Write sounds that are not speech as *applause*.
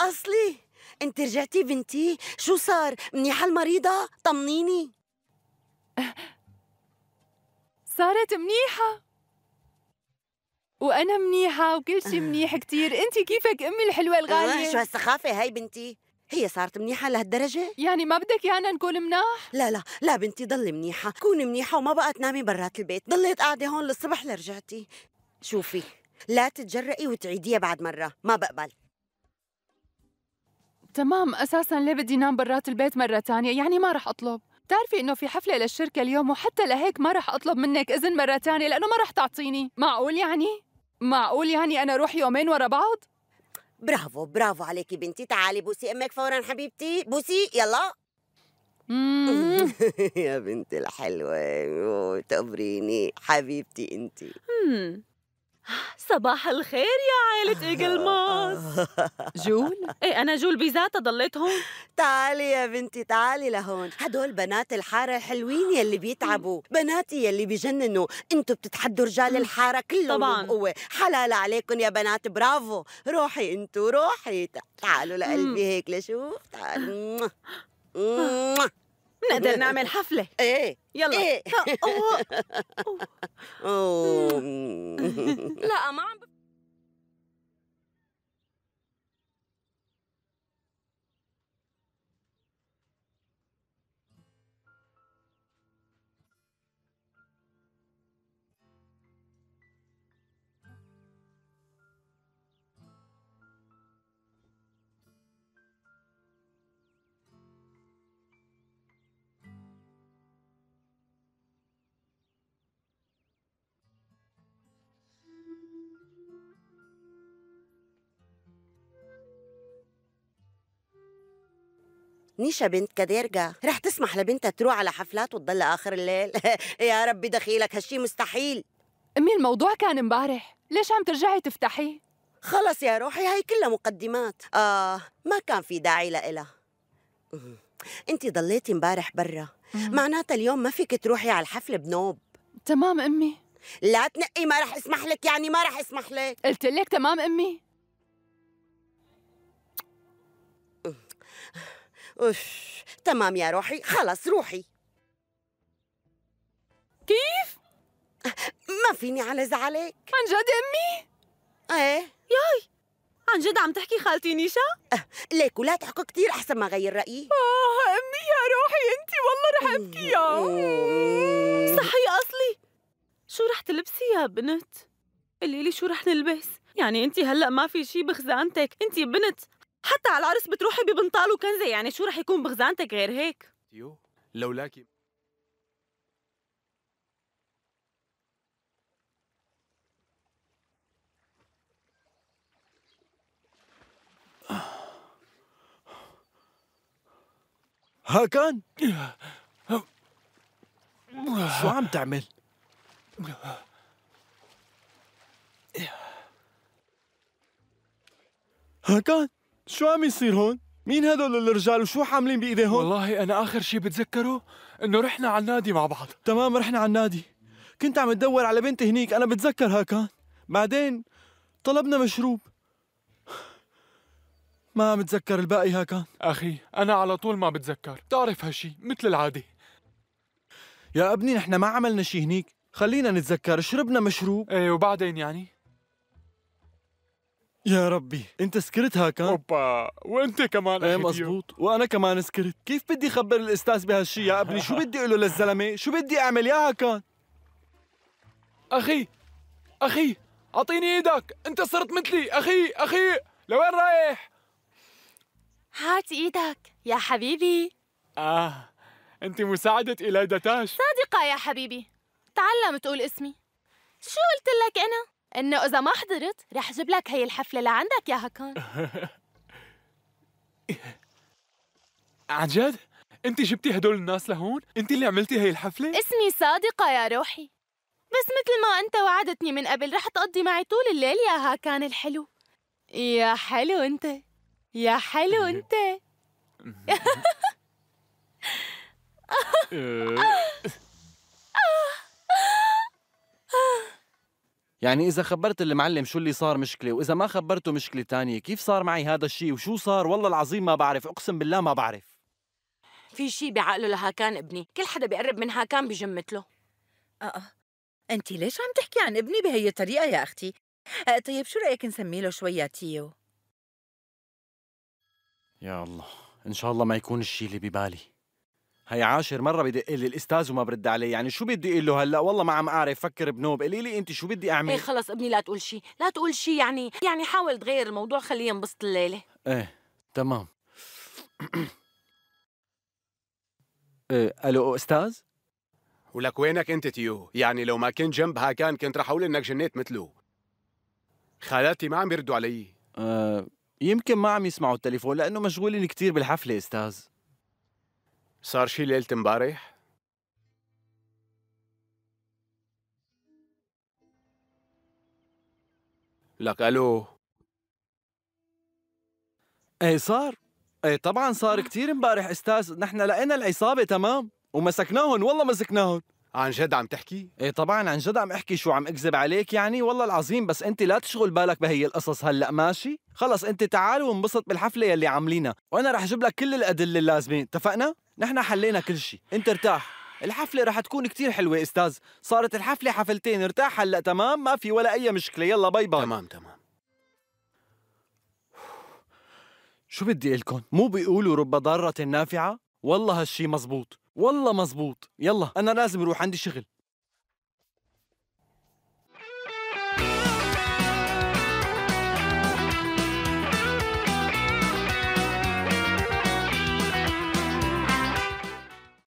أصلي أنت رجعتي بنتي شو صار منيحة المريضة طمنيني صارت منيحة وأنا منيحة وكل شيء منيح كثير أنت كيفك أمي الحلوة الغالية شو هالسخافة هاي بنتي هي صارت منيحة لهالدرجة؟ يعني ما بدك يانا نكون مناح؟ لا لا لا بنتي ضلي منيحة، كوني منيحة وما بقى تنامي برات البيت، ضليت قاعدة هون للصبح لرجعتي. شوفي لا تتجرئي وتعيديها بعد مرة، ما بقبل. تمام اساسا ليه بدي نام برات البيت مره ثانيه يعني ما رح اطلب بتعرفي انه في حفله للشركه اليوم وحتى لهيك ما رح اطلب منك اذن مره ثانيه لانه ما رح تعطيني معقول يعني معقول يعني انا اروح يومين ورا بعض برافو برافو عليكي بنتي تعالي بوسي امك فورا حبيبتي بوسي يلا *laughs* يا بنت الحلوه تقبريني حبيبتي انتي صباح الخير يا عائلة إيجل ماس *laughs* جول؟ إيه أنا جول بذاتها ضليت هون تعالي يا بنتي تعالي لهون هدول بنات الحارة الحلوين يلي بيتعبوا بناتي يلي بجننوا انتوا بتتحدوا رجال الحارة كلهم طبعا بقوة حلال عليكم يا بنات برافو روحي انتوا روحي تعالوا لقلبي هيك لشوف تعالوا *laughs* نقدر *laughs* نعمل حفلة ايه يلا ايه *laughs* *laughs* لا ما عم نيشا بنت كديرجا رح تسمح لبنتها تروح على حفلات وتضل آخر الليل *laughs* يا ربي دخيلك هالشي مستحيل أمي الموضوع كان امبارح ليش عم ترجعي تفتحيه؟ خلص يا روحي هاي كلها مقدمات آه ما كان في داعي لإلها انت ضليتي امبارح برا معناتها اليوم ما فيك تروحي على الحفل بنوب تمام امي لا تنقي ما رح اسمح لك يعني ما رح اسمح لك قلت لك تمام امي أوف. تمام يا روحي خلص روحي كيف؟ ما فيني على زعلك عن جد أمي؟ ايه ياي عن جد عم تحكي خالتي نيشا؟ أه ليك ولا تحكوا كثير أحسن ما غير رأيي آه أمي يا روحي أنت والله رح أبكي يا صحي أصلي شو رح تلبسي يا بنت؟ قولي لي شو رح نلبس؟ يعني أنت هلأ ما في شي بخزانتك أنت بنت حتى على العرس بتروحي ببنطال وكنزه يعني شو رح يكون بخزانتك غير هيك يو لولاكي كان شو عم تعمل؟ كان شو عم يصير هون؟ مين هدول الرجال وشو حاملين بايديهم؟ والله انا اخر شيء بتذكره انه رحنا على النادي مع بعض تمام رحنا على النادي كنت عم تدور على بنت هنيك انا بتذكرها كان بعدين طلبنا مشروب ما عم بتذكر الباقي كان اخي انا على طول ما بتذكر بتعرف هالشي مثل العاده يا ابني نحن ما عملنا شي هنيك خلينا نتذكر شربنا مشروب ايه وبعدين يعني يا ربي انت سكرت هاكا اوبا وانت كمان ايه مزبوط وانا كمان سكرت كيف بدي اخبر الاستاذ بهالشي يا ابني شو بدي اقول له للزلمه شو بدي اعمل يا هاكا اخي اخي اعطيني ايدك انت صرت مثلي اخي اخي لوين رايح هات ايدك يا حبيبي اه انت مساعده الى داتاش صادقه يا حبيبي تعلم تقول اسمي شو قلت لك انا انه اذا ما حضرت رح جيب لك هي الحفله لعندك يا هكان *laughs* عنجد انت جبتي هدول الناس لهون؟ انت اللي عملتي هي الحفله؟ اسمي صادقه يا روحي بس مثل ما انت وعدتني من قبل رح تقضي معي طول الليل يا هاكان الحلو يا حلو انت يا حلو انت *laughs* *laughs* إيه. يعني إذا خبرت المعلم شو اللي صار مشكلة وإذا ما خبرته مشكلة تانية كيف صار معي هذا الشيء وشو صار والله العظيم ما بعرف أقسم بالله ما بعرف في شيء بعقله لهاكان ابني كل حدا بيقرب من هاكان بجمت له آه, آه. أنت ليش عم تحكي عن ابني بهي الطريقة يا أختي؟ آه طيب شو رأيك نسمي له شوية تيو؟ يا الله إن شاء الله ما يكون الشيء اللي ببالي هي عاشر مرة بدق لي الأستاذ وما برد علي، يعني شو بدي أقول له هلا؟ والله ما عم أعرف، فكر بنوب، قولي لي أنت شو بدي أعمل؟ إيه خلص ابني لا تقول شيء، لا تقول شيء يعني، يعني حاول تغير الموضوع خليه ينبسط الليلة إيه تمام *clears throat* إيه ألو أستاذ؟ ولك وينك أنت تيو؟ يعني لو ما كنت جنبها كان كنت رح أقول إنك جنيت مثله خالاتي ما عم يردوا علي أه يمكن ما عم يسمعوا التليفون لأنه مشغولين كثير بالحفلة أستاذ صار شي ليلة امبارح؟ لك الو ايه صار ايه طبعا صار آه. كثير امبارح استاذ نحن لقينا العصابه تمام ومسكناهم والله مسكناهم عن جد عم تحكي؟ ايه طبعا عن جد عم احكي شو عم اكذب عليك يعني والله العظيم بس انت لا تشغل بالك بهي القصص هلا ماشي؟ خلص انت تعال وانبسط بالحفله يلي عاملينها وانا رح اجيب لك كل الادله اللازمه اتفقنا؟ نحن حلينا كل شيء انت ارتاح الحفلة رح تكون كتير حلوة استاذ صارت الحفلة حفلتين ارتاح هلا تمام ما في ولا اي مشكلة يلا باي باي تمام تمام شو بدي لكم مو بيقولوا رب ضارة نافعة والله هالشي مزبوط والله مزبوط يلا انا لازم اروح عندي شغل